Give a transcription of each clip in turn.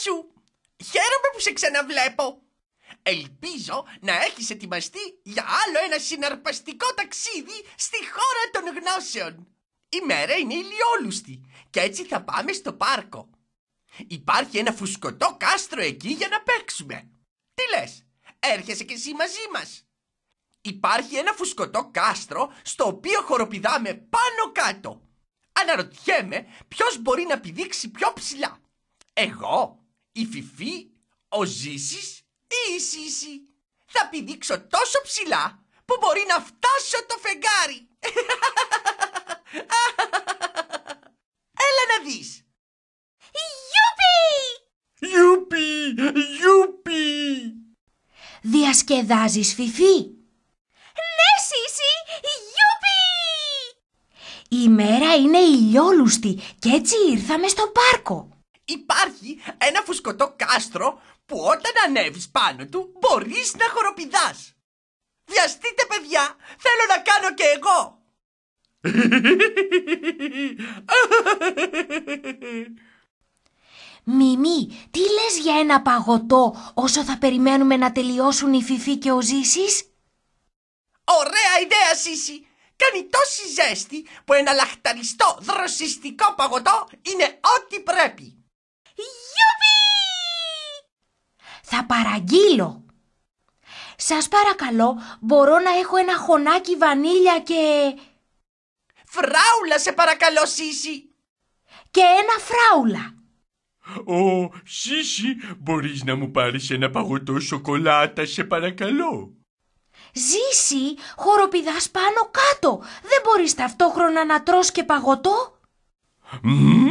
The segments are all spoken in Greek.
σου! Χαίρομαι που σε ξαναβλέπω! Ελπίζω να έχεις ετοιμαστεί για άλλο ένα συναρπαστικό ταξίδι στη χώρα των γνώσεων. Η μέρα είναι ηλιόλουστη και έτσι θα πάμε στο πάρκο. Υπάρχει ένα φουσκωτό κάστρο εκεί για να παίξουμε. Τι λες, έρχεσαι κι εσύ μαζί μας. Υπάρχει ένα φουσκωτό κάστρο στο οποίο χοροπηδάμε πάνω κάτω. Αναρωτιέμαι ποιος μπορεί να πηδήξει πιο ψηλά. Εγώ η Φιφή, ο Ζήσης ή η η σιση Θα πηδήξω τόσο ψηλά που μπορεί να φτάσω το φεγγάρι. Έλα να δεις. Γιούπι! Γιούπι! Γιούπι! Διασκεδάζεις Φιφή. Ναι Σίση, Γιούπι! Η μέρα είναι ηλιόλουστη και έτσι ήρθαμε στο πάρκο υπάρχει ένα φουσκωτό κάστρο που όταν ανέβεις πάνω του μπορείς να χοροπηδάς. Βιαστείτε παιδιά, θέλω να κάνω και εγώ. Μιμή, τι λες για ένα παγωτό όσο θα περιμένουμε να τελειώσουν η Φιφή και ο Ζήσης? Ωραία ιδέα Ζήση! Κάνει τόση ζέστη που ένα λαχταριστό δροσιστικό παγωτό είναι ό,τι πρέπει. Γιουπι! Θα παραγγείλω. Σας παρακαλώ, μπορώ να έχω ένα χωνάκι βανίλια και... Φράουλα σε παρακαλώ, Σίση! Και ένα φράουλα. Ω, Σίση, μπορείς να μου πάρεις ένα παγωτό σοκολάτα, σε παρακαλώ. Ζήση, χοροπηδάς πάνω κάτω. Δεν μπορείς ταυτόχρονα να τρως και παγωτό. Mm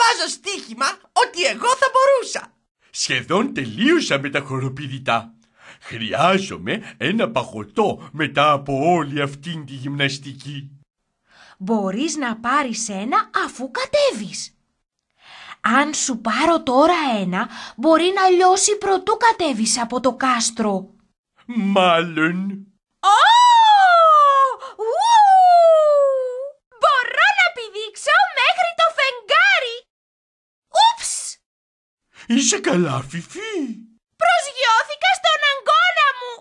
βάζω στοίχημα ότι εγώ θα μπορούσα. Σχεδόν τελείωσα με τα χοροπηδητά. Χρειάζομαι ένα παγωτό μετά από όλη αυτήν τη γυμναστική. Μπορείς να πάρεις ένα αφού κατέβεις. Αν σου πάρω τώρα ένα, μπορεί να λιώσει πρωτού κατέβεις από το κάστρο. Μάλλον. Είσαι καλά, Φιφί. Προσγειώθηκα στον αγκώνα μου.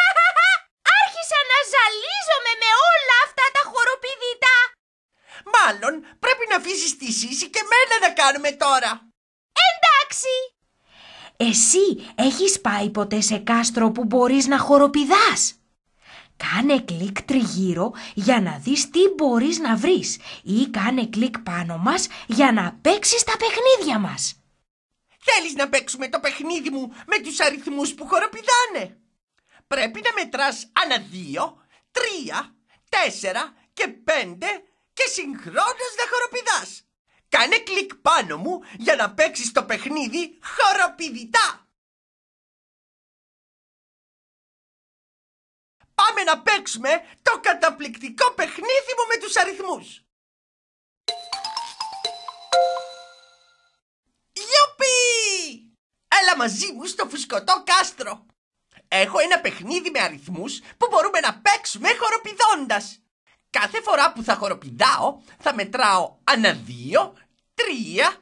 Άρχισα να ζαλίζομαι με όλα αυτά τα χοροπηδητά. Μάλλον πρέπει να αφήσεις τη Σύση και μένα να κάνουμε τώρα. Εντάξει. Εσύ έχεις πάει ποτέ σε κάστρο που μπορείς να χοροπηδάς. Κάνε κλικ τριγύρω για να δεις τι μπορείς να βρεις ή κάνε κλικ πάνω μας για να παίξεις τα παιχνίδια μας. Θέλεις να παίξουμε το παιχνίδι μου με τους αριθμούς που χοροπηδάνε. Πρέπει να μετράς ανά δύο, τρία, τέσσερα και πέντε και συγχρόνως να χοροπηδάς. Κάνε κλικ πάνω μου για να παίξεις το παιχνίδι χοροπηδητά. Πάμε να παίξουμε το καταπληκτικό παιχνίδι μου με τους αριθμούς. μαζί μου στο φουσκωτό κάστρο. Έχω ένα παιχνίδι με αριθμούς που μπορούμε να παίξουμε χοροπηδώντας. Κάθε φορά που θα χοροπηδάω θα μετράω ανά δύο, τρία,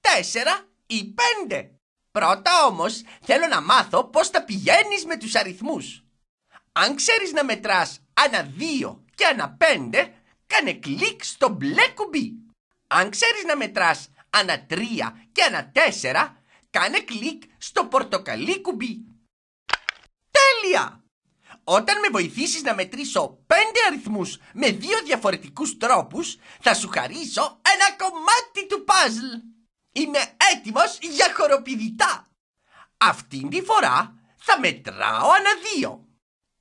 τέσσερα ή πέντε. Πρώτα όμως θέλω να μάθω πώς τα πηγαίνεις με τους αριθμούς. Αν ξέρεις να μετράς ανά 2 και ανά 5, κάνε κλικ στο μπλε κουμπί. Αν ξέρεις να μετράς ανά 3 και ανά 4, Κάνε κλικ στο πορτοκαλί κουμπί. Τέλεια! Όταν με βοηθήσεις να μετρήσω πέντε αριθμούς με δύο διαφορετικούς τρόπους, θα σου χαρίσω ένα κομμάτι του παζλ. Είμαι έτοιμος για χοροπηδητά. Αυτήν τη φορά θα μετράω ανά δύο.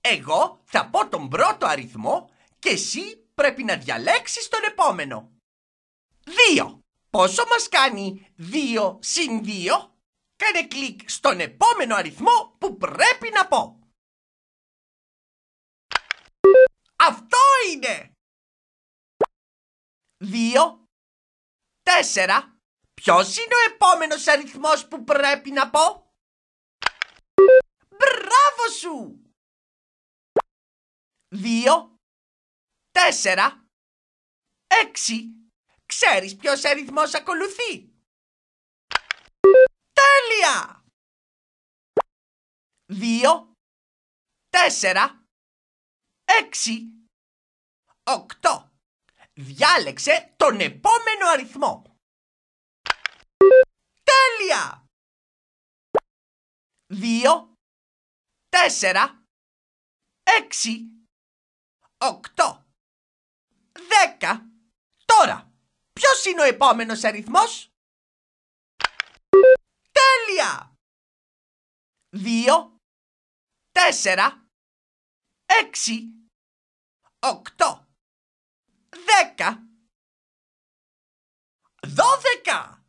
Εγώ θα πω τον πρώτο αριθμό και εσύ πρέπει να διαλέξεις τον επόμενο. Δύο. Πόσο μας κάνει 2 συν δύο? κάνε κλικ στον επόμενο αριθμό που πρέπει να πω. Αυτό είναι! Δύο, τέσσερα. Ποιος είναι ο επόμενος αριθμός που πρέπει να πω? Μπράβο σου! Δύο, τέσσερα, έξι. Ξέρεις ποιος αριθμός ακολουθεί? Τέλεια! Δύο, τέσσερα, έξι, οκτώ. Διάλεξε τον επόμενο αριθμό. Τέλεια! Δύο, τέσσερα, έξι, οκτώ, δέκα. Τώρα, ποιος είναι ο επόμενος αριθμός? Τέλεια! Δύο, τέσσερα, έξι, οκτώ, δέκα, δώδεκα!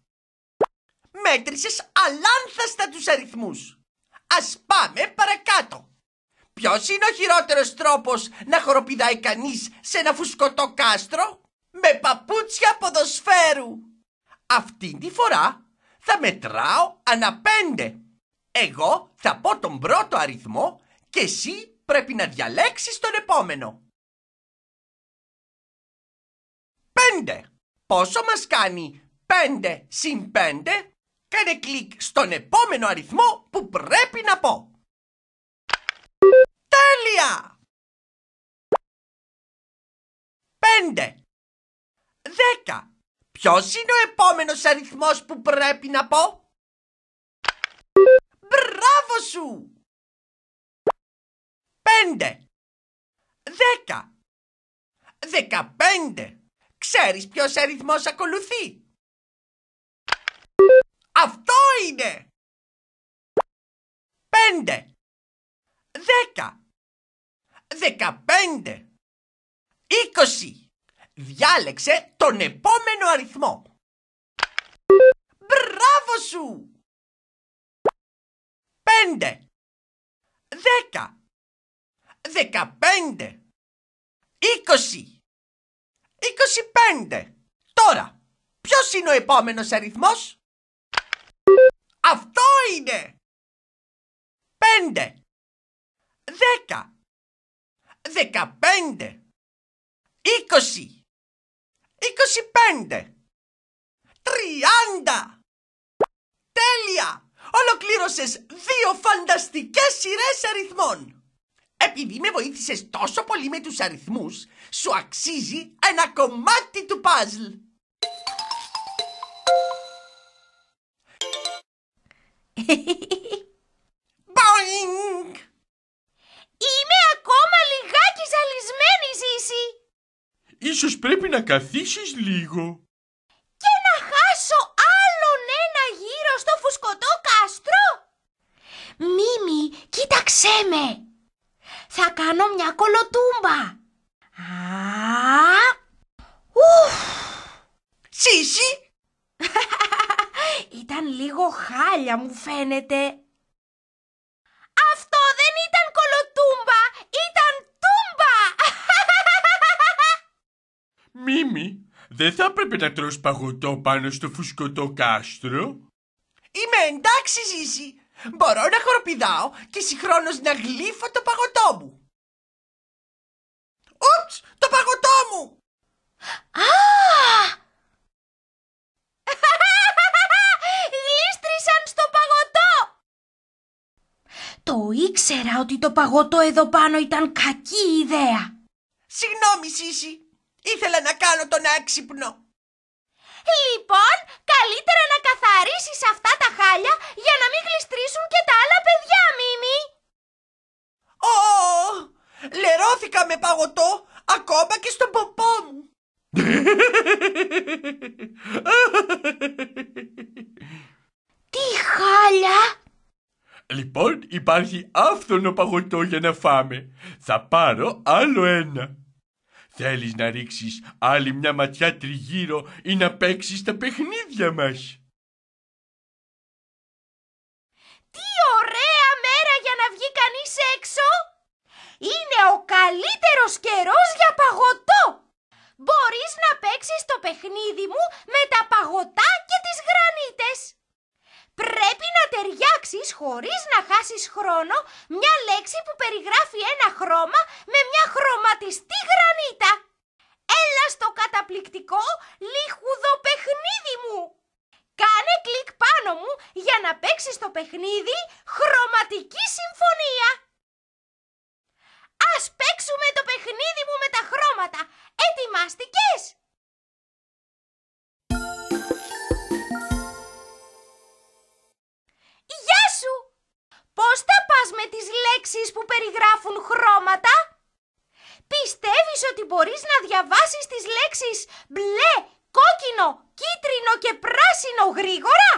Μέτρησες αλάνθαστα τους αριθμούς. Ας πάμε παρακάτω. Ποιος είναι ο χειρότερος τρόπος να χοροπηδάει κανείς σε ένα φουσκωτό κάστρο με παπούτσια ποδοσφαίρου. Αυτή τη φορά θα μετράω ανά πέντε. Εγώ θα πω τον πρώτο αριθμό και εσύ πρέπει να διαλέξεις τον επόμενο. Πέντε. Πόσο μας κάνει πέντε συν πέντε. Κάνε κλικ στον επόμενο αριθμό που πρέπει να πω. Τέλεια! Πέντε. Δέκα. Ποιος είναι ο επόμενος αριθμός που πρέπει να πω? Μπράβο σου! Πέντε. Δέκα. Δεκαπέντε. Ξέρεις ποιος αριθμός ακολουθεί? Αυτό είναι! Πέντε. Δέκα. Δεκαπέντε. Είκοσι. Διάλεξε τον επόμενο αριθμό. Μπράβο σου! 5 10 15 20 25 Τώρα, ποιος είναι ο επόμενος αριθμός? Αυτό είναι! 5 10 15 20 25. 30. Τέλεια! Ολοκλήρωσες δύο φανταστικές σειρές αριθμών. Επειδή με βοήθησες τόσο πολύ με τους αριθμούς, σου αξίζει ένα κομμάτι του παζλ. ίσως πρέπει να καθίσεις λίγο. Και να χάσω άλλον ένα γύρο στο φουσκωτό κάστρο. Μίμη, κοίταξέ με. Θα κάνω μια κολοτούμπα. Σίσι. Ήταν λίγο χάλια μου φαίνεται. Μίμη, δεν θα έπρεπε να τρως παγωτό πάνω στο φουσκωτό κάστρο. Είμαι εντάξει, Ζήση. Μπορώ να χοροπηδάω και συγχρόνως να γλύφω το παγωτό μου. Ούψ, το παγωτό μου! Α! Λίστρισαν στο παγωτό! Το ήξερα ότι το παγωτό εδώ πάνω ήταν κακή ιδέα. Συγγνώμη, Σίση. Ήθελα να κάνω τον άξυπνο. Λοιπόν, καλύτερα να καθαρίσεις αυτά τα χάλια για να μην γλιστρήσουν και τα άλλα παιδιά, Μίμη. Ω, λερώθηκα με παγωτό ακόμα και στον ποπό μου. Τι χάλια! Λοιπόν, υπάρχει άφθονο παγωτό για να φάμε. Θα πάρω άλλο ένα. Θέλεις να ρίξεις άλλη μια ματιά τριγύρω ή να παίξεις τα παιχνίδια μας. Τι ωραία μέρα για να βγει κανείς έξω. Είναι ο καλύτερος καιρός για παγωτό. Μπορείς να παίξεις το παιχνίδι μου με τα παγωτά και τις γρανίτες. Πρέπει να ταιριάξεις χωρίς να χάσεις χρόνο μια λέξη που περιγράφει ένα χρώμα με μια χρωματιστή γρανίτα. Έλα στο καταπληκτικό λίχουδο παιχνίδι μου! Κάνε κλικ πάνω μου για να παίξεις το παιχνίδι χρωματική συμφωνία. Ας παίξουμε το παιχνίδι μου με τα χρώματα. Ετοιμάστηκες! Πώς τα πας με τις λέξεις που περιγράφουν χρώματα? Πιστεύεις ότι μπορείς να διαβάσεις τις λέξεις μπλε, κόκκινο, κίτρινο και πράσινο γρήγορα?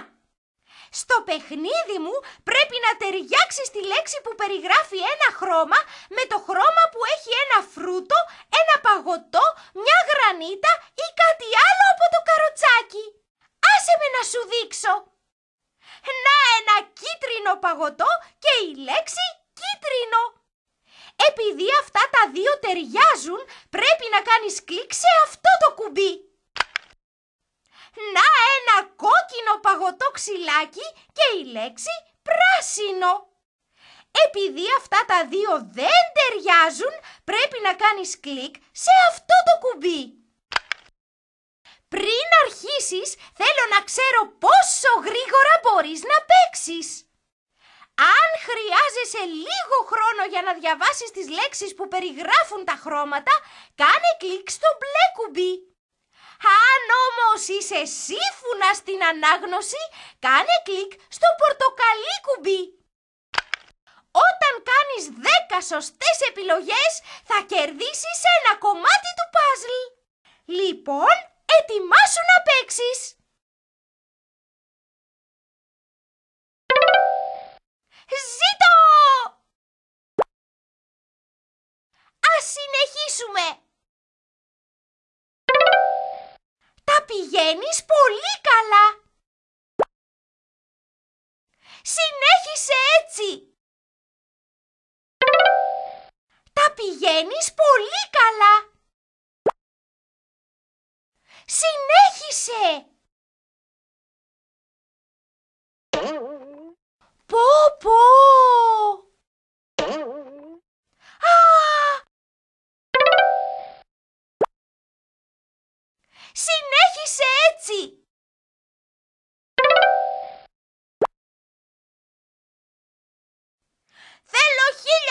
Στο παιχνίδι μου πρέπει να ταιριάξεις τη λέξη που περιγράφει ένα χρώμα με το χρώμα που έχει ένα φρούτο, ένα παγωτό, μια γρανίτα ή κάτι άλλο από το καροτσάκι. Άσε με να σου δείξω! Να ένα κίτρινο παγωτό και η λέξη κίτρινο. Επειδή αυτά τα δύο ταιριάζουν, πρέπει να κάνεις κλικ σε αυτό το κουμπί. Να ένα κόκκινο παγωτό ξυλάκι και η λέξη πράσινο. Επειδή αυτά τα δύο δεν ταιριάζουν, πρέπει να κάνεις κλικ σε αυτό το κουμπί. Πριν αρχίσεις, θέλω να ξέρω πόσο γρήγορα μπορείς να παίξεις. Αν χρειάζεσαι λίγο χρόνο για να διαβάσεις τις λέξεις που περιγράφουν τα χρώματα, κάνε κλικ στο μπλε κουμπί. Αν όμως είσαι σύμφωνα στην ανάγνωση, κάνε κλικ στο πορτοκαλί κουμπί. Όταν κάνεις 10 σωστές επιλογές, θα κερδίσεις ένα κομμάτι του παζλ. Λοιπόν, Ετοιμάσου να παίξεις! Ζήτω! Ας συνεχίσουμε! Τα πηγαίνεις πολύ καλά! Συνέχισε έτσι! Τα πηγαίνεις πολύ καλά! Συνέχισε! Πω πω! Α! Συνέχισε έτσι! Θέλω χίλια!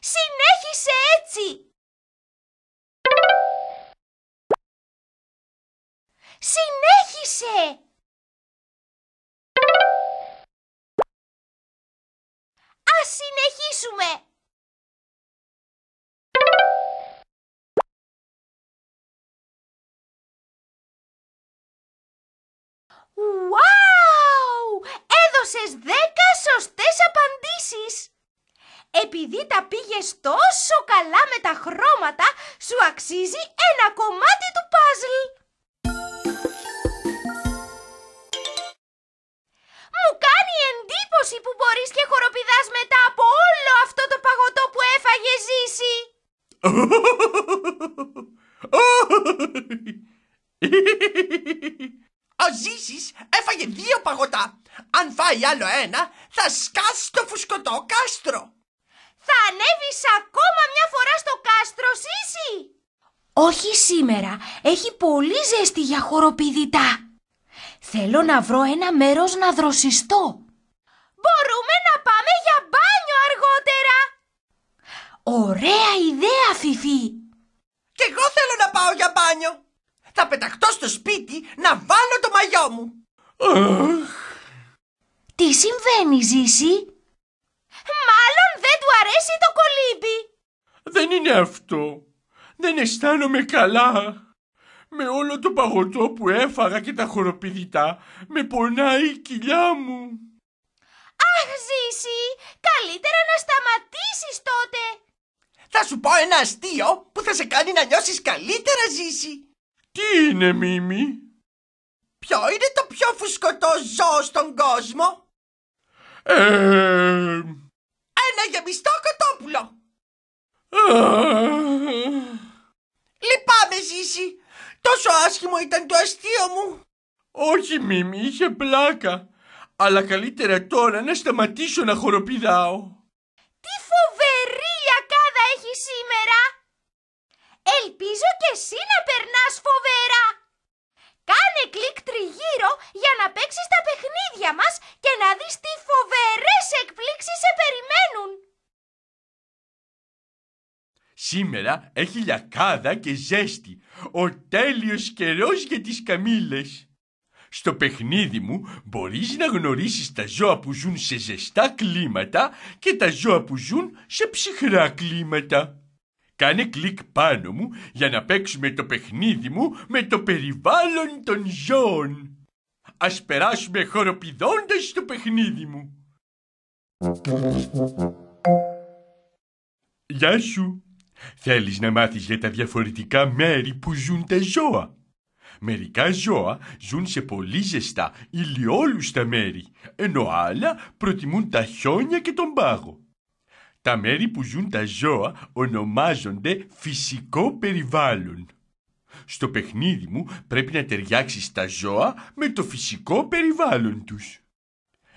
Συνέχισε έτσι. Συνέχισε. Ας συνεχίσουμε. Wow! έδωσες δέκα σωστές απαντήσεις. Επειδή τα πήγες τόσο καλά με τα χρώματα, σου αξίζει ένα κομμάτι του παζλ. Μου κάνει εντύπωση που μπορείς και χοροπηδάς μετά από όλο αυτό το παγωτό που έφαγε ζήσει. Ο Ζήσης έφαγε δύο παγωτά. Αν φάει άλλο ένα, θα σκάσει το φουσκωτό κάστρο. Θα ανέβεις ακόμα μια φορά στο κάστρο, Ζήση! Όχι σήμερα. Έχει πολύ ζέστη για χοροπηδητά. Θέλω να βρω ένα μέρος να δροσιστώ. Μπορούμε να πάμε για μπάνιο αργότερα. Ωραία ιδέα, Φιφί. Κι εγώ θέλω να πάω για μπάνιο θα πεταχτώ στο σπίτι να βάλω το μαγιό μου. Τι συμβαίνει, Ζήση? Μάλλον δεν του αρέσει το κολύμπι. Δεν είναι αυτό. Δεν αισθάνομαι καλά. Με όλο το παγωτό που έφαγα και τα χοροπηδητά, με πονάει η κοιλιά μου. Αχ, Ζήση, καλύτερα να σταματήσεις τότε. Θα σου πω ένα αστείο που θα σε κάνει να νιώσεις καλύτερα, Ζήση. Τι είναι, Μίμη? Ποιο είναι το πιο φουσκωτό ζώο στον κόσμο? Ε... Ένα γεμιστό κοτόπουλο. Ε... Λυπάμαι, Ζήση. Τόσο άσχημο ήταν το αστείο μου. Όχι, Μίμη, είχε πλάκα. Αλλά καλύτερα τώρα να σταματήσω να χοροπηδάω. Τι φοβερή ακάδα έχει σήμερα! Ελπίζω και εσύ να περνάς φοβερά. Κάνε κλικ τριγύρω για να παίξεις τα παιχνίδια μας και να δεις τι φοβερές εκπλήξεις σε περιμένουν. Σήμερα έχει λιακάδα και ζέστη. Ο τέλειος καιρός για τις καμήλες. Στο παιχνίδι μου μπορείς να γνωρίσεις τα ζώα που ζουν σε ζεστά κλίματα και τα ζώα που ζουν σε ψυχρά κλίματα. Κάνε κλικ πάνω μου για να παίξουμε το παιχνίδι μου με το περιβάλλον των ζώων. Ας περάσουμε χοροπηδώντας το παιχνίδι μου. Γεια σου. Θέλεις να μάθεις για τα διαφορετικά μέρη που ζουν τα ζώα. Μερικά ζώα ζουν σε πολύ ζεστά, ηλιόλουστα μέρη, ενώ άλλα προτιμούν τα χιόνια και τον πάγο. Τα μέρη που ζουν τα ζώα ονομάζονται φυσικό περιβάλλον. Στο παιχνίδι μου πρέπει να ταιριάξεις τα ζώα με το φυσικό περιβάλλον τους.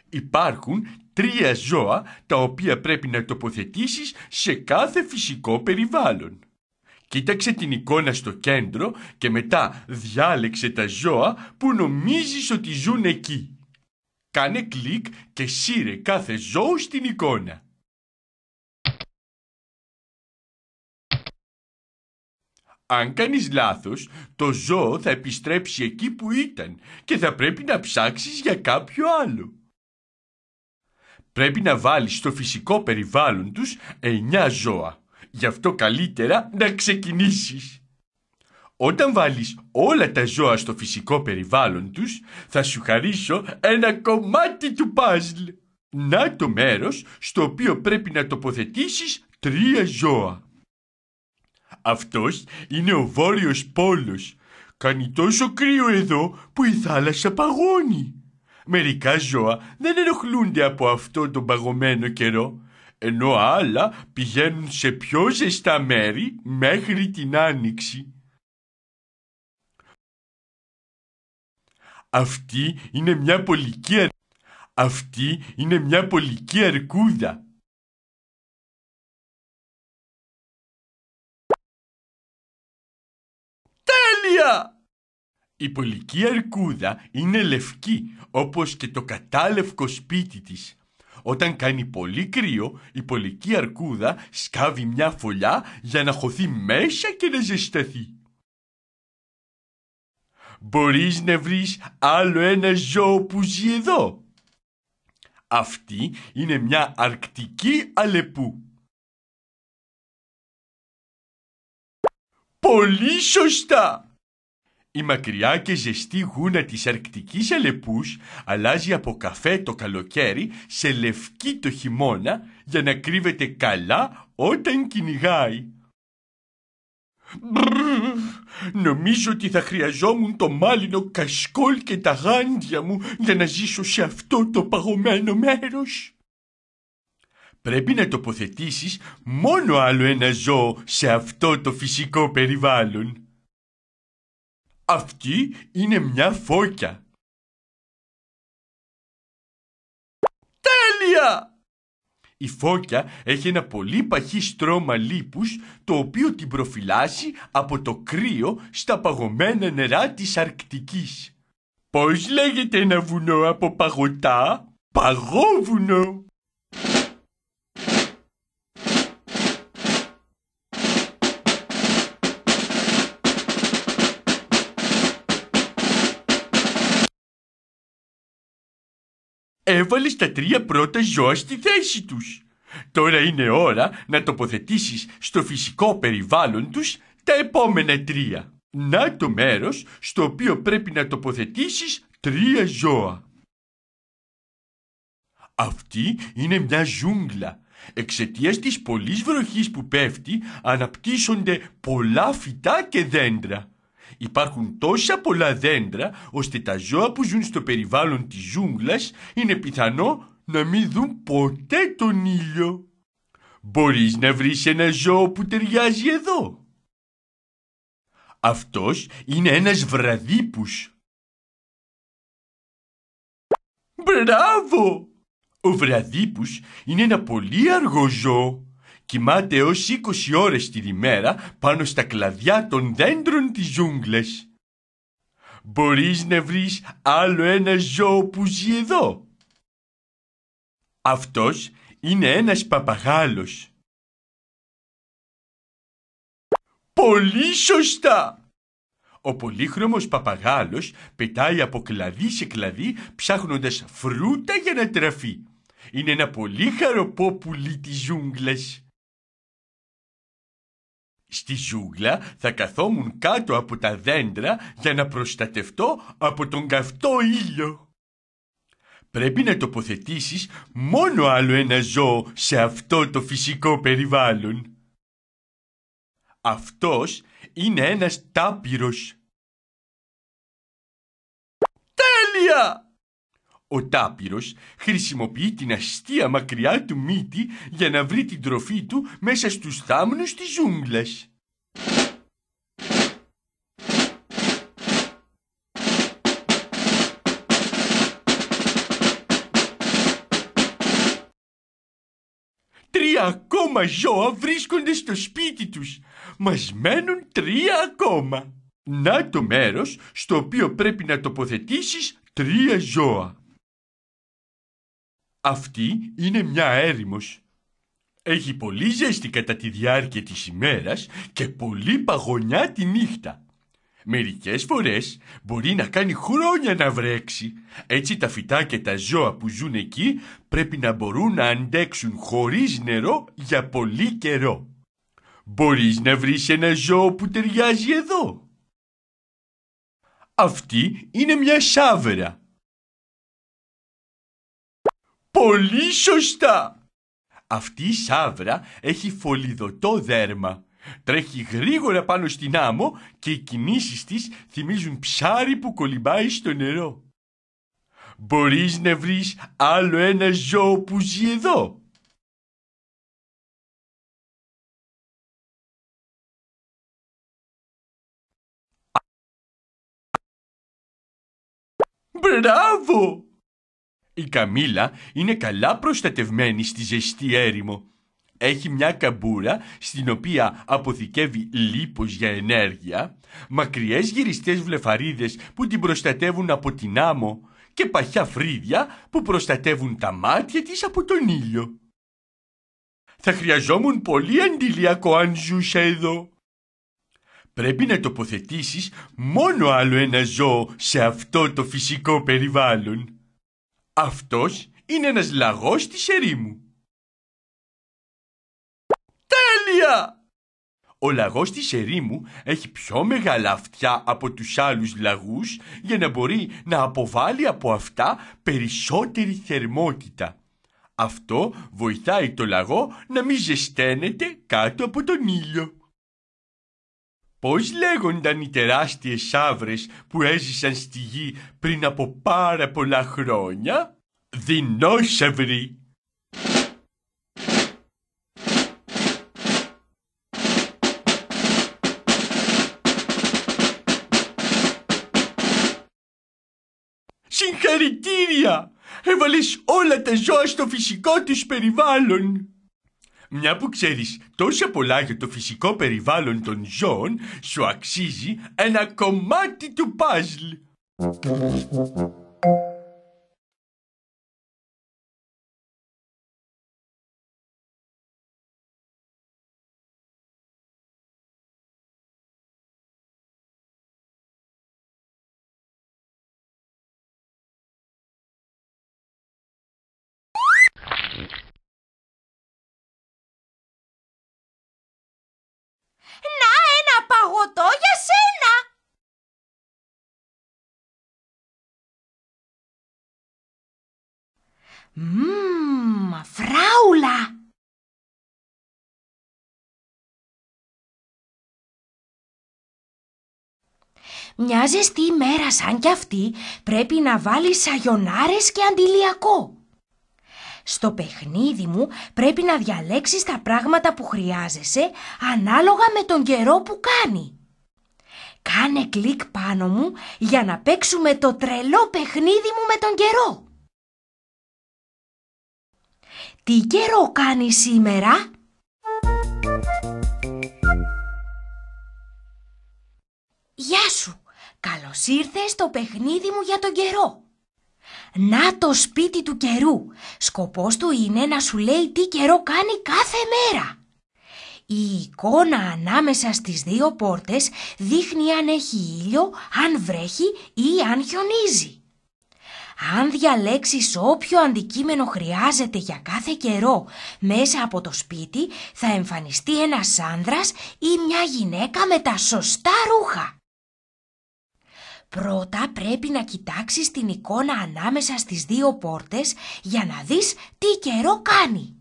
Υπάρχουν τρία ζώα τα οποία πρέπει να τοποθετήσεις σε κάθε φυσικό περιβάλλον. Κοίταξε την εικόνα στο κέντρο και μετά διάλεξε τα ζώα που νομίζεις ότι ζουν εκεί. Κάνε κλικ και σύρε κάθε ζώο στην εικόνα. Αν κάνεις λάθος, το ζώο θα επιστρέψει εκεί που ήταν και θα πρέπει να ψάξεις για κάποιο άλλο. Πρέπει να βάλεις στο φυσικό περιβάλλον τους εννιά ζώα. Γι' αυτό καλύτερα να ξεκινήσεις. Όταν βάλεις όλα τα ζώα στο φυσικό περιβάλλον τους, θα σου χαρίσω ένα κομμάτι του παζλ. Να το μέρος στο οποίο πρέπει να τοποθετήσεις τρία ζώα. Αυτός είναι ο Βόρειος Πόλος. Κάνει τόσο κρύο εδώ που η θάλασσα παγώνει. Μερικά ζώα δεν ενοχλούνται από αυτό τον παγωμένο καιρό, ενώ άλλα πηγαίνουν σε πιο ζεστά μέρη μέχρι την άνοιξη. Αυτή είναι μια πολική, αυτή είναι μια πολική αρκούδα. Η πολική αρκούδα είναι λευκή όπως και το κατάλευκο σπίτι της. Όταν κάνει πολύ κρύο, η πολική αρκούδα σκάβει μια φωλιά για να χωθεί μέσα και να ζεσταθεί. Μπορείς να βρεις άλλο ένα ζώο που ζει εδώ. Αυτή είναι μια αρκτική αλεπού. Πολύ σωστά! Η μακριά και ζεστή γούνα της αρκτικής αλεπούς αλλάζει από καφέ το καλοκαίρι σε λευκή το χειμώνα για να κρύβεται καλά όταν κυνηγάει. νομίζω ότι θα χρειαζόμουν το μάλινο κασκόλ και τα γάντια μου για να ζήσω σε αυτό το παγωμένο μέρος. Πρέπει να τοποθετήσεις μόνο άλλο ένα ζώο σε αυτό το φυσικό περιβάλλον. Αυτή είναι μια φώκια. Τέλεια! Η φώκια έχει ένα πολύ παχύ στρώμα λίπους το οποίο την προφυλάσσει από το κρύο στα παγωμένα νερά της Αρκτικής. Πώς λέγεται ένα βουνό από παγωτά? Παγόβουνο! Έβαλε τα τρία πρώτα ζώα στη θέση τους. Τώρα είναι ώρα να τοποθετήσεις στο φυσικό περιβάλλον τους τα επόμενα τρία. Να το μέρος στο οποίο πρέπει να τοποθετήσεις τρία ζώα. Αυτή είναι μια ζούγκλα. Εξαιτίας της πολλής βροχής που πέφτει αναπτύσσονται πολλά φυτά και δέντρα. Υπάρχουν τόσα πολλά δέντρα ώστε τα ζώα που ζουν στο περιβάλλον της ζούγκλας είναι πιθανό να μην δουν ποτέ τον ήλιο. Μπορείς να βρεις ένα ζώο που ταιριάζει εδώ. Αυτός είναι ένας βραδύπους. Μπράβο! Ο βραδύπους είναι ένα πολύ αργό ζώο. Κοιμάται έως 20 ώρες την ημέρα πάνω στα κλαδιά των δέντρων της ζούγκλας. Μπορείς να βρεις άλλο ένα ζώο που ζει εδώ. Αυτός είναι ένας παπαγάλος. Πολύ σωστά! Ο πολύχρωμος παπαγάλος πετάει από κλαδί σε κλαδί ψάχνοντας φρούτα για να τραφεί. Είναι ένα πολύ χαροπό πουλί της ζούγκλας. Στη ζούγκλα θα καθόμουν κάτω από τα δέντρα για να προστατευτώ από τον καυτό ήλιο. Πρέπει να τοποθετήσεις μόνο άλλο ένα ζώο σε αυτό το φυσικό περιβάλλον. Αυτός είναι ένας τάπυρος. Τέλεια! Ο τάπυρος χρησιμοποιεί την αστεία μακριά του μύτη για να βρει την τροφή του μέσα στους θάμνους της ζούγκλας. Τρία ακόμα ζώα βρίσκονται στο σπίτι τους. Μας μένουν τρία ακόμα. Να το μέρος στο οποίο πρέπει να τοποθετήσεις τρία ζώα. Αυτή είναι μια έρημος. Έχει πολύ ζέστη κατά τη διάρκεια της ημέρας και πολύ παγωνιά τη νύχτα. Μερικές φορές μπορεί να κάνει χρόνια να βρέξει. Έτσι τα φυτά και τα ζώα που ζουν εκεί πρέπει να μπορούν να αντέξουν χωρίς νερό για πολύ καιρό. Μπορείς να βρεις ένα ζώο που ταιριάζει εδώ. Αυτή είναι μια σάβερα. Πολύ σωστά. Αυτή η σαύρα έχει φολιδωτό δέρμα. Τρέχει γρήγορα πάνω στην άμμο και οι κινήσεις της θυμίζουν ψάρι που κολυμπάει στο νερό. Μπορείς να βρεις άλλο ένα ζώο που ζει εδώ. Μπράβο! Η Καμίλα είναι καλά προστατευμένη στη ζεστή έρημο. Έχει μια καμπούρα στην οποία αποθηκεύει λίπος για ενέργεια, μακριές γυριστές βλεφαρίδες που την προστατεύουν από την άμμο και παχιά φρύδια που προστατεύουν τα μάτια της από τον ήλιο. Θα χρειαζόμουν πολύ αντιλιακό αν ζούσα εδώ. Πρέπει να τοποθετήσεις μόνο άλλο ένα ζώο σε αυτό το φυσικό περιβάλλον. Αυτός είναι ένας λαγός της ερήμου. Τέλεια! Ο λαγός της ερήμου έχει πιο μεγάλα αυτιά από τους άλλους λαγούς για να μπορεί να αποβάλει από αυτά περισσότερη θερμότητα. Αυτό βοηθάει το λαγό να μην ζεσταίνεται κάτω από τον ήλιο. Πώς λέγονταν οι τεράστιες σαύρες που έζησαν στη γη πριν από πάρα πολλά χρόνια? «Δινόσαυροι» Συγχαρητήρια! Έβαλες όλα τα ζώα στο φυσικό τους περιβάλλον. Μια που ξέρεις τόσα πολλά για το φυσικό περιβάλλον των ζώων, σου αξίζει ένα κομμάτι του παζλ. Mmm, φράουλα! Μια ζεστή ημέρα σαν κι αυτή πρέπει να βάλεις σαγιονάρες και αντιλιακό. Στο παιχνίδι μου πρέπει να διαλέξεις τα πράγματα που χρειάζεσαι ανάλογα με τον καιρό που κάνει. Κάνε κλικ πάνω μου για να παίξουμε το τρελό παιχνίδι μου με τον καιρό. Τι καιρό κάνει σήμερα? Γεια σου! Καλώς ήρθες στο παιχνίδι μου για τον καιρό. Να το σπίτι του καιρού. Σκοπός του είναι να σου λέει τι καιρό κάνει κάθε μέρα. Η εικόνα ανάμεσα στις δύο πόρτες δείχνει αν έχει ήλιο, αν βρέχει ή αν χιονίζει. Αν διαλέξεις όποιο αντικείμενο χρειάζεται για κάθε καιρό μέσα από το σπίτι, θα εμφανιστεί ένας άνδρας ή μια γυναίκα με τα σωστά ρούχα. Πρώτα πρέπει να κοιτάξεις την εικόνα ανάμεσα στις δύο πόρτες για να δεις τι καιρό κάνει.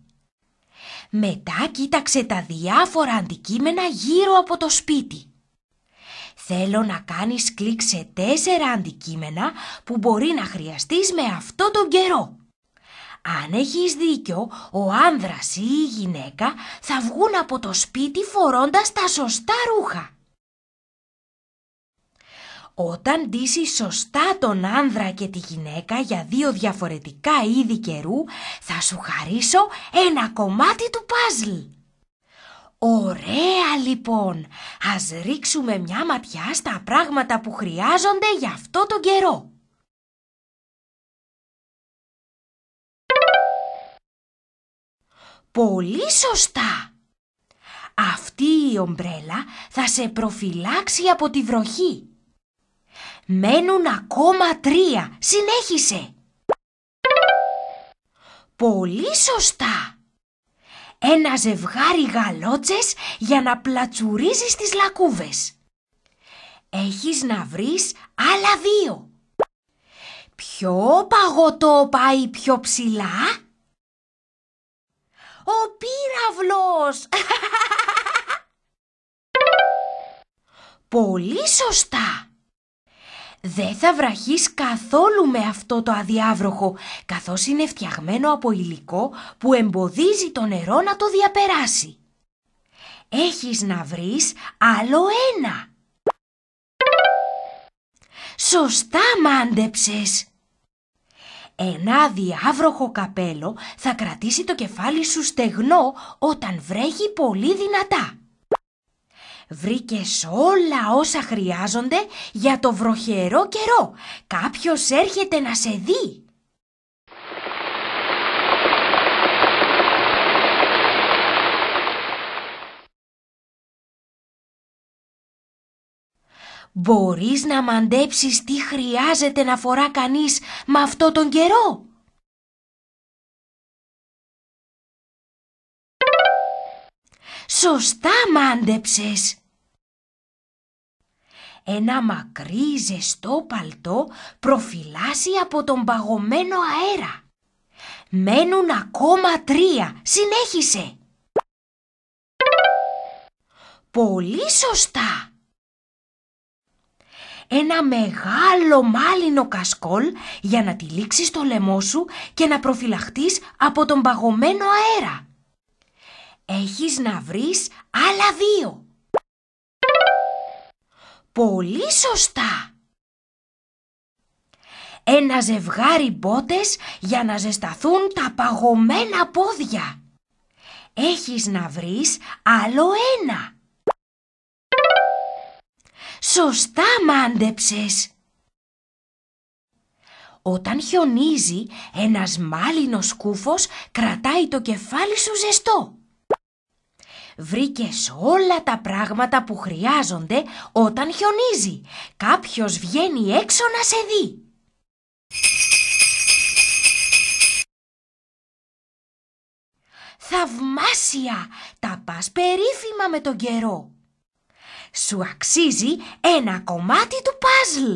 Μετά κοίταξε τα διάφορα αντικείμενα γύρω από το σπίτι. Θέλω να κάνεις κλικ σε τέσσερα αντικείμενα που μπορεί να χρειαστείς με αυτό τον καιρό. Αν έχεις δίκιο, ο άνδρας ή η γυναίκα θα βγουν από το σπίτι φορώντας τα σωστά ρούχα. Όταν ντύσεις σωστά τον άνδρα και τη γυναίκα για δύο διαφορετικά είδη καιρού, θα σου χαρίσω ένα κομμάτι του παζλ. Ωραία λοιπόν! Ας ρίξουμε μια ματιά στα πράγματα που χρειάζονται για αυτό τον καιρό. Πολύ σωστά! Αυτή η ομπρέλα θα σε προφυλάξει από τη βροχή. Μένουν ακόμα τρία. Συνέχισε! Πολύ σωστά! ένα ζευγάρι γαλότσες για να πλατσουρίζεις τις λακούβες. Έχεις να βρεις άλλα δύο. Ποιο παγωτό πάει πιο ψηλά? Ο πύραυλος! Πολύ σωστά! Δεν θα βραχείς καθόλου με αυτό το αδιάβροχο, καθώς είναι φτιαγμένο από υλικό που εμποδίζει το νερό να το διαπεράσει. Έχεις να βρεις άλλο ένα. Σωστά μάντεψες. Ένα αδιάβροχο καπέλο θα κρατήσει το κεφάλι σου στεγνό όταν βρέχει πολύ δυνατά. Βρήκες όλα όσα χρειάζονται για το βροχερό καιρό. Κάποιος έρχεται να σε δει. Μπορείς να μαντέψεις τι χρειάζεται να φορά κανείς με αυτό τον καιρό. Σωστά μάντεψες ένα μακρύ ζεστό παλτό προφυλάσσει από τον παγωμένο αέρα. Μένουν ακόμα τρία. Συνέχισε. Πολύ σωστά. Ένα μεγάλο μάλινο κασκόλ για να τυλίξεις το λαιμό σου και να προφυλαχτείς από τον παγωμένο αέρα. Έχεις να βρεις άλλα δύο. Πολύ σωστά! Ένα ζευγάρι μπότες για να ζεσταθούν τα παγωμένα πόδια. Έχεις να βρεις άλλο ένα. Σωστά μάντεψες! Όταν χιονίζει, ένας μάλινος σκούφος κρατάει το κεφάλι σου ζεστό. Βρήκες όλα τα πράγματα που χρειάζονται όταν χιονίζει. Κάποιος βγαίνει έξω να σε δει. Θαυμάσια! Τα πας περίφημα με τον καιρό. Σου αξίζει ένα κομμάτι του παζλ.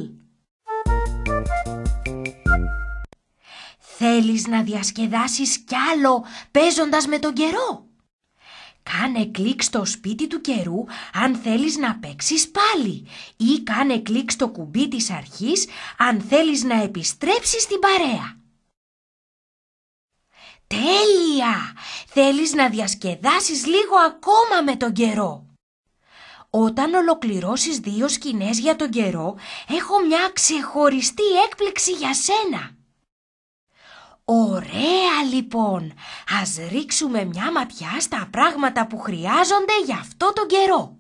Θέλεις να διασκεδάσεις κι άλλο παίζοντας με τον καιρό. Κάνε κλικ στο σπίτι του καιρού αν θέλεις να παίξεις πάλι ή κάνε κλικ στο κουμπί της αρχής αν θέλεις να επιστρέψεις στην παρέα. Τέλεια! Θέλεις να διασκεδάσεις λίγο ακόμα με τον καιρό. Όταν ολοκληρώσεις δύο σκηνές για τον καιρό, έχω μια ξεχωριστή έκπληξη για σένα. Ωραία λοιπόν, ας ρίξουμε μια ματιά στα πράγματα που χρειάζονται για αυτό τον καιρό.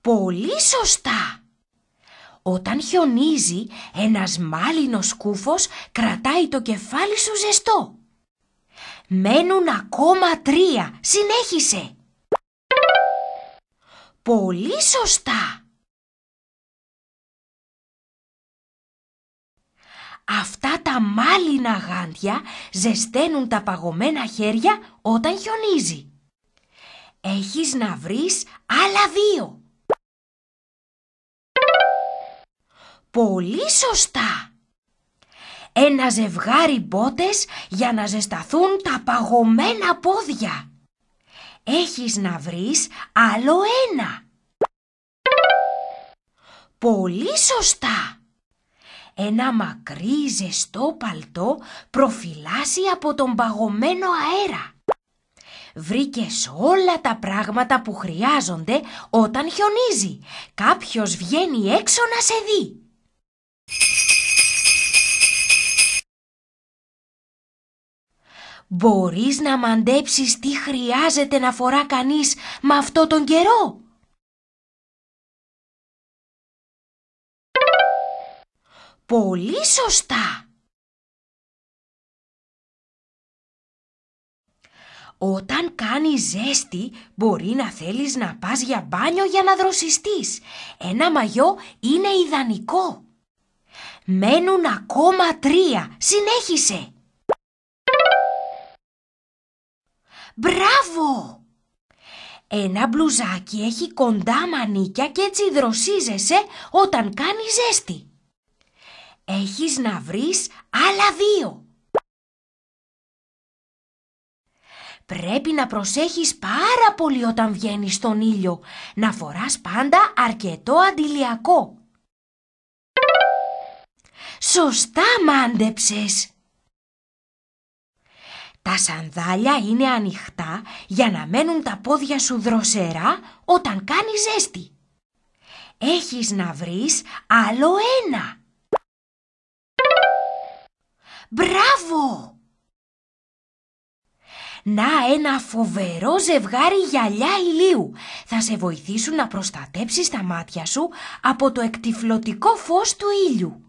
Πολύ σωστά! Όταν χιονίζει, ένας μάλινος κούφος κρατάει το κεφάλι σου ζεστό. Μένουν ακόμα τρία. Συνέχισε! Πολύ σωστά! Αυτά τα μάλινα γάντια ζεσταίνουν τα παγωμένα χέρια όταν χιονίζει. Έχεις να βρεις άλλα δύο. Πολύ σωστά! Ένα ζευγάρι μπότες για να ζεσταθούν τα παγωμένα πόδια. Έχεις να βρεις άλλο ένα. Πολύ σωστά! ένα μακρύ ζεστό παλτό προφυλάσσει από τον παγωμένο αέρα. Βρήκες όλα τα πράγματα που χρειάζονται όταν χιονίζει. Κάποιος βγαίνει έξω να σε δει. Μπορείς να μαντέψεις τι χρειάζεται να φορά κανείς με αυτό τον καιρό. Πολύ σωστά! Όταν κάνει ζέστη μπορεί να θέλεις να πας για μπάνιο για να δροσιστείς. Ένα μαγιό είναι ιδανικό. Μένουν ακόμα τρία. Συνέχισε. Μπράβο! Ένα μπλουζάκι έχει κοντά μανίκια και έτσι δροσίζεσαι όταν κάνει ζέστη. Έχεις να βρεις άλλα δύο. Πρέπει να προσέχεις πάρα πολύ όταν βγαίνεις στον ήλιο. Να φοράς πάντα αρκετό αντιλιακό. Σωστά μάντεψες! Τα σανδάλια είναι ανοιχτά για να μένουν τα πόδια σου δροσερά όταν κάνεις ζέστη. Έχεις να βρεις άλλο ένα. Μπράβο! Να ένα φοβερό ζευγάρι γυαλιά ηλίου. Θα σε βοηθήσουν να προστατέψεις τα μάτια σου από το εκτιφλωτικό φως του ήλιου.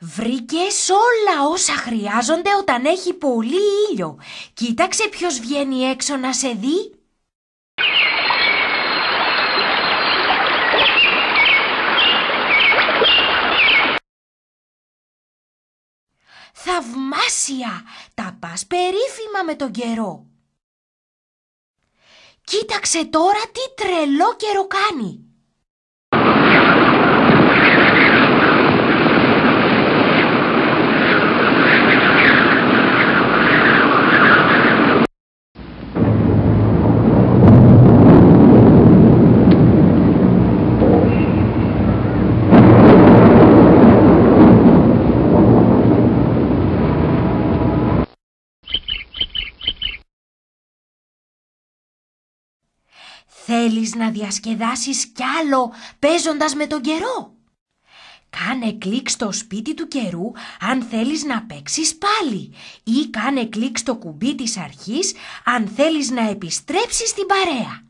Βρήκες όλα όσα χρειάζονται όταν έχει πολύ ήλιο. Κοίταξε ποιος βγαίνει έξω να σε δει. θαυμάσια, τα πας περίφημα με τον καιρό. Κοίταξε τώρα τι τρελό καιρό κάνει. Θέλεις να διασκεδάσεις κι άλλο παίζοντας με τον καιρό. Κάνε κλικ στο σπίτι του καιρού αν θέλεις να παίξεις πάλι ή κάνε κλικ στο κουμπί της αρχής αν θέλεις να επιστρέψεις την παρέα.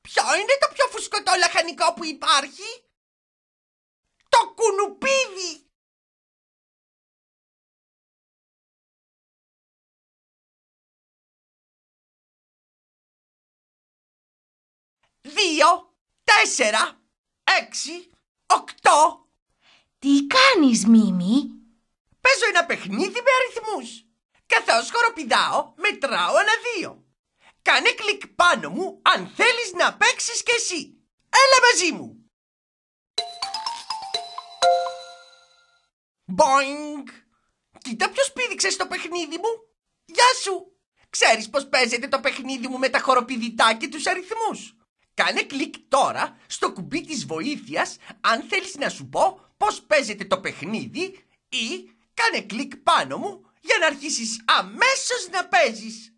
Ποιο είναι το πιο φουσκωτό λαχανικό που υπάρχει? το Δύο, τέσσερα, έξι, οκτώ. Τι κάνεις, Μίμη? Παίζω ένα παιχνίδι με αριθμούς. Καθώς χοροπηδάω, μετράω ένα δύο. Κάνε κλικ πάνω μου αν θέλεις να παίξεις κι εσύ. Έλα μαζί μου. Boing! Κοίτα ποιος πήδηξε στο παιχνίδι μου! Γεια σου! Ξέρεις πως παίζεται το παιχνίδι μου με τα χοροπηδητά και τους αριθμούς. Κάνε κλικ τώρα στο κουμπί της βοήθειας αν θέλεις να σου πω πως παίζεται το παιχνίδι ή κάνε κλικ πάνω μου για να αρχίσεις αμέσως να παίζεις.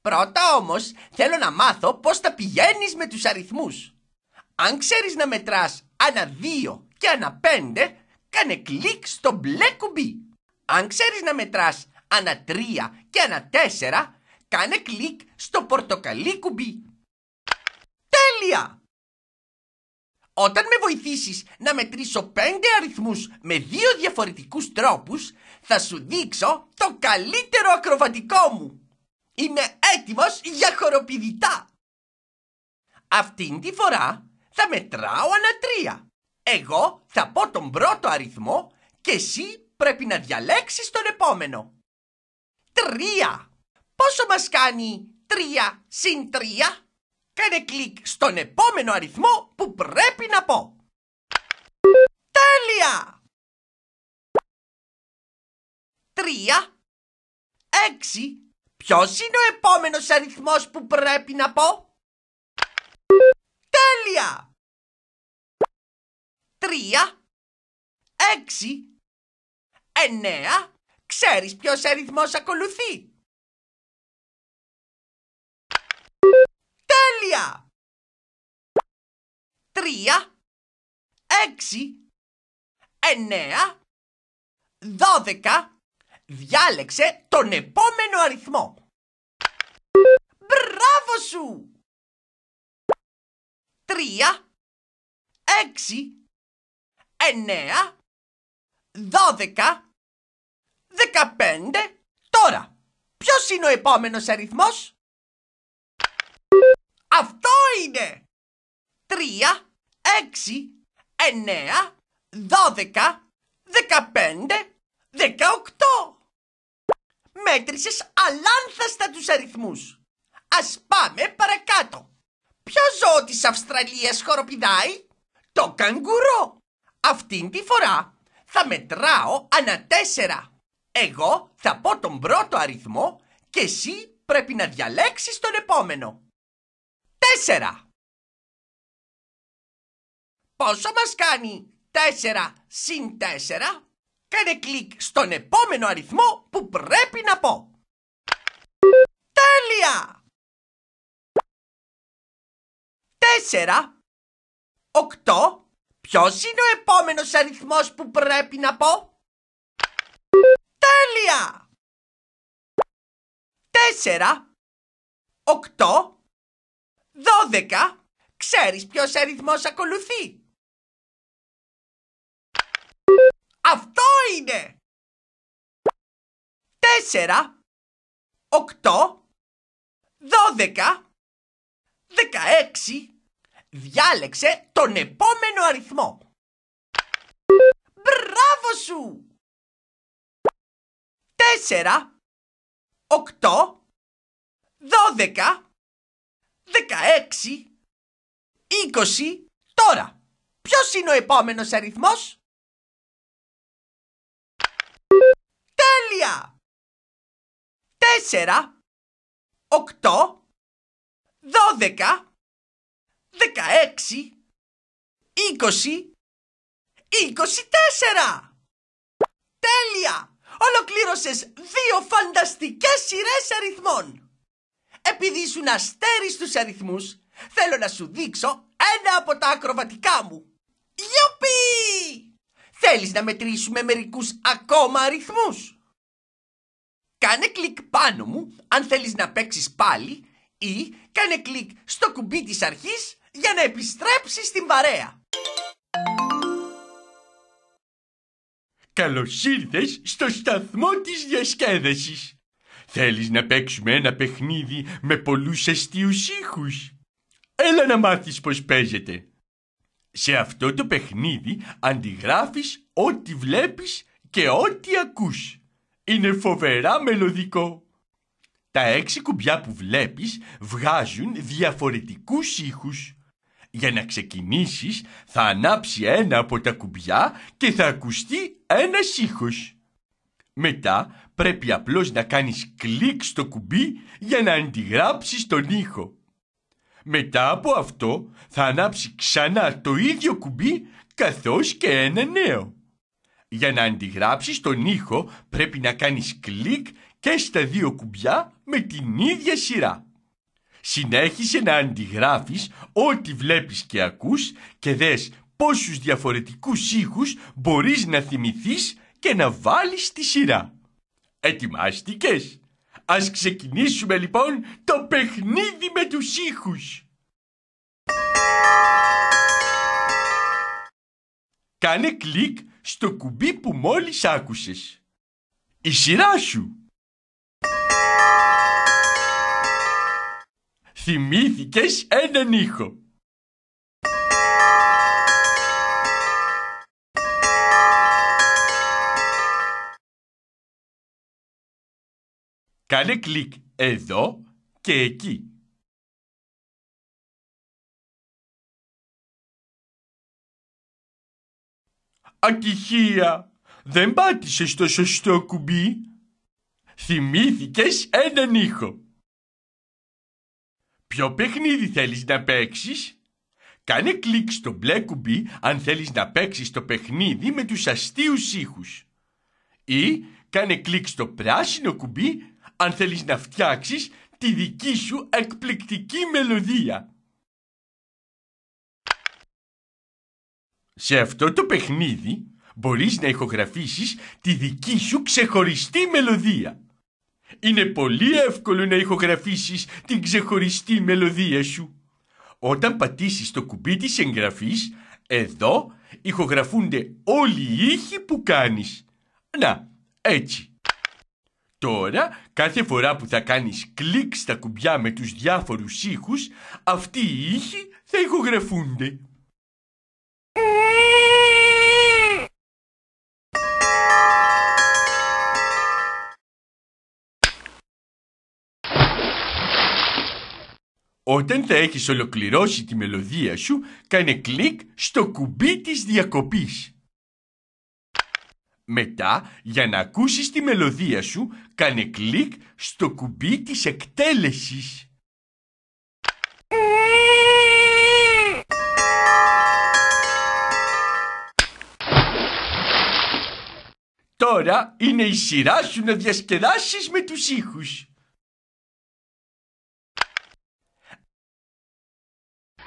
Πρώτα όμως θέλω να μάθω πως τα πηγαίνεις με τους αριθμούς. Αν ξέρεις να μετράς ανά δύο και ανά 5 κάνε κλικ στο μπλε κουμπί. Αν ξέρεις να μετράς ανά 3 και ανά 4, κάνε κλικ στο πορτοκαλί κουμπί. Τέλεια! Όταν με βοηθήσεις να μετρήσω 5 αριθμούς με δύο διαφορετικούς τρόπους, θα σου δείξω το καλύτερο ακροβατικό μου. Είμαι έτοιμος για χοροπηδητά. Αυτήν τη φορά θα μετράω ανά τρία. Εγώ θα πω τον πρώτο αριθμό και εσύ πρέπει να διαλέξεις τον επόμενο. Τρία. Πόσο μας κάνει τρία συν τρία? Κάνε κλικ στον επόμενο αριθμό που πρέπει να πω. Τέλεια! Τρία. Έξι. Ποιος είναι ο επόμενος αριθμός που πρέπει να πω? Τέλεια! τρία, έξι, εννέα. Ξέρεις ποιος αριθμός ακολουθεί. Τέλεια! Τρία, έξι, εννέα, δώδεκα. Διάλεξε τον επόμενο αριθμό. Μπράβο σου! Τρία, έξι, εννέα, δώδεκα, δεκαπέντε. Τώρα, ποιος είναι ο επόμενος αριθμός? Αυτό είναι! Τρία, έξι, εννέα, δώδεκα, δεκαπέντε, δεκαοκτώ. Μέτρησες αλάνθαστα τους αριθμούς. Ας πάμε παρακάτω. Ποιος ζώο της Αυστραλίας χοροπηδάει? Το καγκουρό. Αυτήν τη φορά θα μετράω ανά τέσσερα. Εγώ θα πω τον πρώτο αριθμό και εσύ πρέπει να διαλέξεις τον επόμενο. Τέσσερα. Πόσο μας κάνει τέσσερα συν τέσσερα. Κάνε κλικ στον επόμενο αριθμό που πρέπει να πω. Τέλεια! Τέσσερα. Οκτώ. Ποιος είναι ο επόμενος αριθμός που πρέπει να πω? Τέλεια! Τέσσερα, οκτώ, δώδεκα. Ξέρεις ποιος αριθμός ακολουθεί? Αυτό είναι! Τέσσερα, οκτώ, δώδεκα, δεκαέξι, Διάλεξε τον επόμενο αριθμό. Bravo! 4 8 12 16 20 Τώρα. Ποιος είναι ο επόμενος αριθμός; Τάλια. 4 8 12 16, 20, 24. τέσσερα. Τέλεια! Ολοκλήρωσες δύο φανταστικές σειρές αριθμών. Επειδή ήσουν αστέρι στους αριθμούς, θέλω να σου δείξω ένα από τα ακροβατικά μου. Γιουπι! Θέλεις να μετρήσουμε μερικούς ακόμα αριθμούς. Κάνε κλικ πάνω μου αν θέλεις να παίξεις πάλι ή κάνε κλικ στο κουμπί της αρχής για να επιστρέψεις στην παρέα. Καλώς ήρθες στο σταθμό της διασκέδασης. Θέλεις να παίξουμε ένα παιχνίδι με πολλούς αστείους ήχους. Έλα να μάθεις πώς παίζεται. Σε αυτό το παιχνίδι αντιγράφεις ό,τι βλέπεις και ό,τι ακούς. Είναι φοβερά μελωδικό. Τα έξι κουμπιά που βλέπεις βγάζουν διαφορετικούς ήχους. Για να ξεκινήσεις θα ανάψει ένα από τα κουμπιά και θα ακουστεί ένας ήχος. Μετά πρέπει απλώς να κάνεις κλικ στο κουμπί για να αντιγράψεις τον ήχο. Μετά από αυτό θα ανάψει ξανά το ίδιο κουμπί καθώς και ένα νέο. Για να αντιγράψεις τον ήχο πρέπει να κάνεις κλικ και στα δύο κουμπιά με την ίδια σειρά. Συνέχισε να αντιγράφεις ό,τι βλέπεις και ακούς και δες πόσους διαφορετικούς ήχους μπορείς να θυμηθείς και να βάλεις στη σειρά. Ετοιμάστηκες. Ας ξεκινήσουμε λοιπόν το παιχνίδι με τους ήχους. Κάνε κλικ στο κουμπί που μόλις άκουσες. Η σειρά σου θυμήθηκες έναν ήχο. Κάνε κλικ εδώ και εκεί. Ατυχία! Δεν πάτησες το σωστό κουμπί. Θυμήθηκες έναν ήχο. Ποιο παιχνίδι θέλεις να παίξεις? Κάνε κλικ στο μπλε κουμπί αν θέλεις να παίξεις το παιχνίδι με τους αστείους ήχους. Ή κάνε κλικ στο πράσινο κουμπί αν θέλεις να φτιάξεις τη δική σου εκπληκτική μελωδία. Σε αυτό το παιχνίδι μπορείς να ηχογραφήσεις τη δική σου ξεχωριστή μελωδία. Είναι πολύ εύκολο να ηχογραφήσεις την ξεχωριστή μελωδία σου. Όταν πατήσεις το κουμπί της εγγραφής, εδώ ηχογραφούνται όλοι οι ήχοι που κάνεις. Να, έτσι. Τώρα, κάθε φορά που θα κάνεις κλικ στα κουμπιά με τους διάφορους ήχους, αυτοί οι ήχοι θα ηχογραφούνται. Όταν θα έχεις ολοκληρώσει τη μελωδία σου, κάνε κλικ στο κουμπί της διακοπής. Μετά, για να ακούσεις τη μελωδία σου, κάνε κλικ στο κουμπί της εκτέλεσης. Τώρα είναι η σειρά σου να διασκεδάσεις με τους ήχους.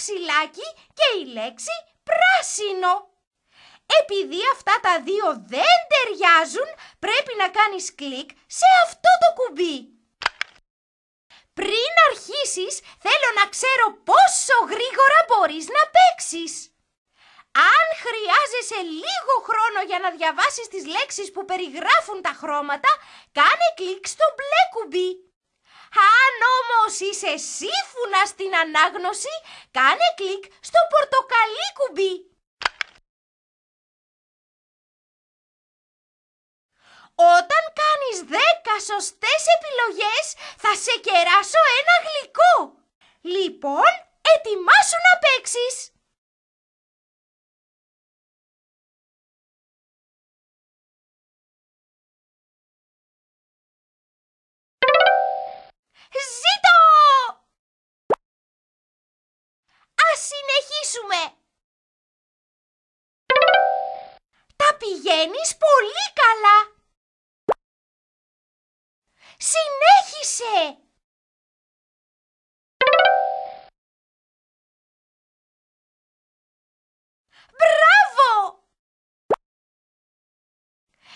ξυλάκι και η λέξη πράσινο. Επειδή αυτά τα δύο δεν ταιριάζουν, πρέπει να κάνεις κλικ σε αυτό το κουμπί. Πριν αρχίσεις, θέλω να ξέρω πόσο γρήγορα μπορείς να παίξεις. Αν χρειάζεσαι λίγο χρόνο για να διαβάσεις τις λέξεις που περιγράφουν τα χρώματα, κάνε κλικ στο μπλε κουμπί. Αν όμως είσαι σύμφωνα στην ανάγνωση, κάνε κλικ στο πορτοκαλί κουμπί. Όταν κάνεις 10 σωστές επιλογές, θα σε κεράσω ένα γλυκό. Λοιπόν, ετοιμάσου να παίξεις. Ζήτω! Ας συνεχίσουμε! Τα πηγαίνεις πολύ καλά! Συνέχισε! Μπράβο!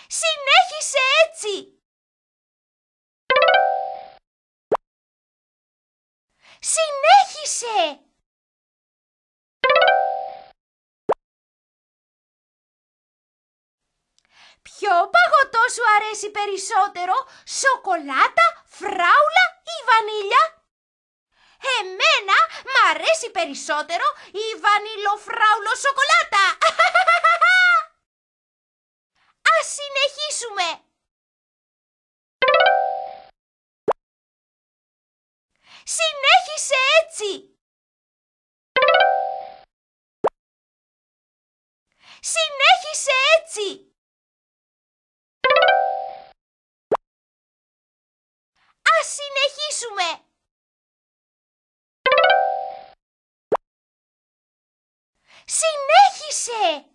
Συνέχισε έτσι! Συνέχισε! Ποιο παγωτό σου αρέσει περισσότερο, σοκολάτα, φράουλα ή βανίλια? Εμένα μ' αρέσει περισσότερο η βανιλοφράουλο σοκολάτα! Ας συνεχίσουμε! Συνέχισε έτσι! Συνέχισε έτσι! Ας συνεχίσουμε! Συνέχισε!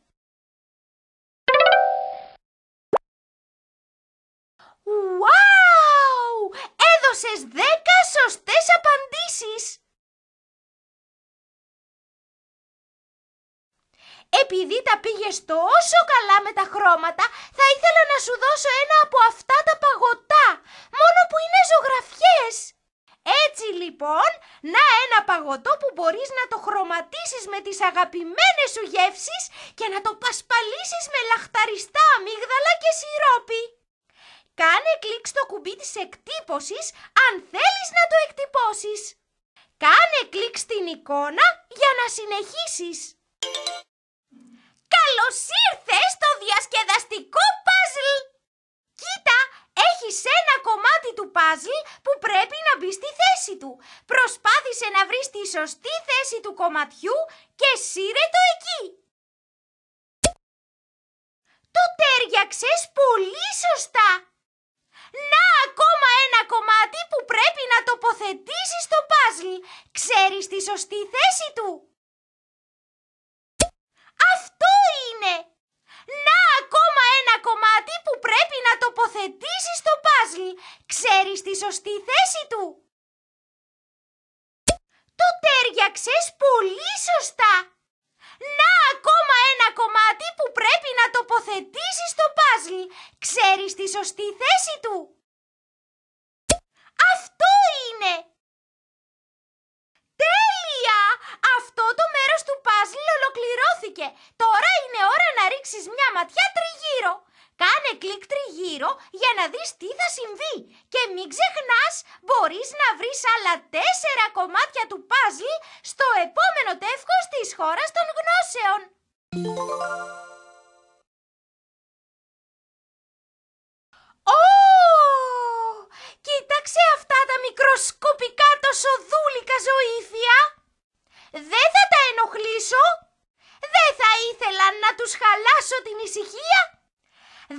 Wow! έδωσες δέκα σωστές απαντήσεις. Επειδή τα πήγες τόσο καλά με τα χρώματα, θα ήθελα να σου δώσω ένα από αυτά τα παγωτά, μόνο που είναι ζωγραφιές. Έτσι λοιπόν, να ένα παγωτό που μπορείς να το χρωματίσεις με τις αγαπημένες σου γεύσεις και να το πασπαλίσεις με λαχταριστά αμύγδαλα και σιρόπι. Κάνε κλικ στο κουμπί της εκτύπωσης αν θέλεις να το εκτυπώσεις. Κάνε κλικ στην εικόνα για να συνεχίσεις. Καλώς ήρθες στο διασκεδαστικό παζλ! Κοίτα, έχεις ένα κομμάτι του παζλ που πρέπει να μπει στη θέση του. Προσπάθησε να βρεις τη σωστή θέση του κομματιού και σύρε το εκεί. Το τέριαξες πολύ σωστά! Να ακόμα ένα κομμάτι που πρέπει να τοποθετήσεις στο παζλ. Ξέρεις τη σωστή θέση του. Αυτό είναι. Να ακόμα ένα κομμάτι που πρέπει να τοποθετήσεις στο παζλ. Ξέρεις τη σωστή θέση του. Το τέριαξες πολύ σωστά. Να ακόμα ένα κομμάτι που πρέπει να τοποθετήσεις στο παζλ. Ξέρεις τη σωστή θέση του. Αυτό είναι. Τέλεια! Αυτό το μέρος του παζλ ολοκληρώθηκε. Τώρα είναι ώρα να ρίξεις μια ματιά τριγύρω. Κάνε κλικ τριγύρω για να δεις τι θα συμβεί. Και μην ξεχνάς, μπορείς να βρεις άλλα τέσσερα κομμάτια του παζλ στο επόμενο τεύχος της χώρας των γνώσεων. Ω! Κοίταξε αυτά τα μικροσκοπικά τόσο δούλικα ζωήφια. Δεν θα τα ενοχλήσω. Δεν θα ήθελα να τους χαλάσω την ησυχία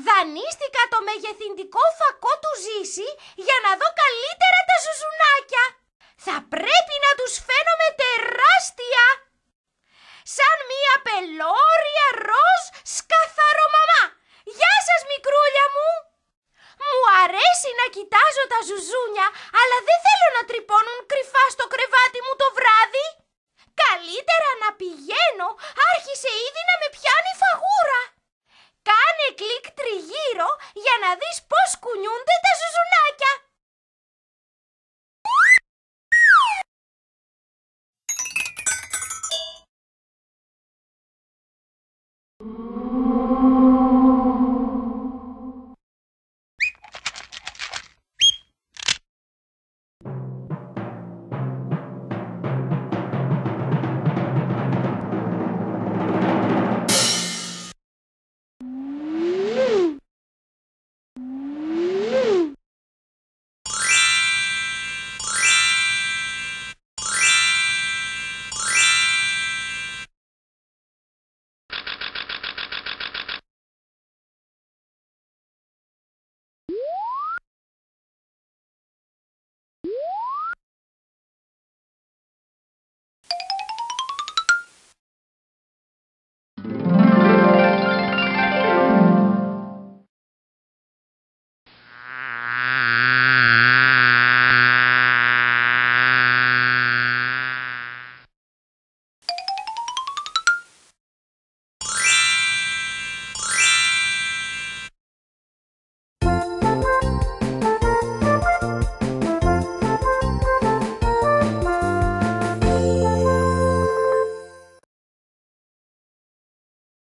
δανείστηκα το μεγεθυντικό φακό του Ζήση για να δω καλύτερα τα ζουζουνάκια. Θα πρέπει να τους φαίνομαι τεράστια. Σαν μία πελώρια ροζ σκαθαρομαμά. Γεια σας μικρούλια μου. Μου αρέσει να κοιτάζω τα ζουζούνια, αλλά δεν θέλω να τρυπώνουν κρυφά στο κρεβάτι μου το βράδυ. Καλύτερα να πηγαίνω, άρχισε ήδη να με πιάνει φαγού. Κάνε κλικ τριγύρω για να δεις πώς κουνιούνται τα ζουζουνάκια.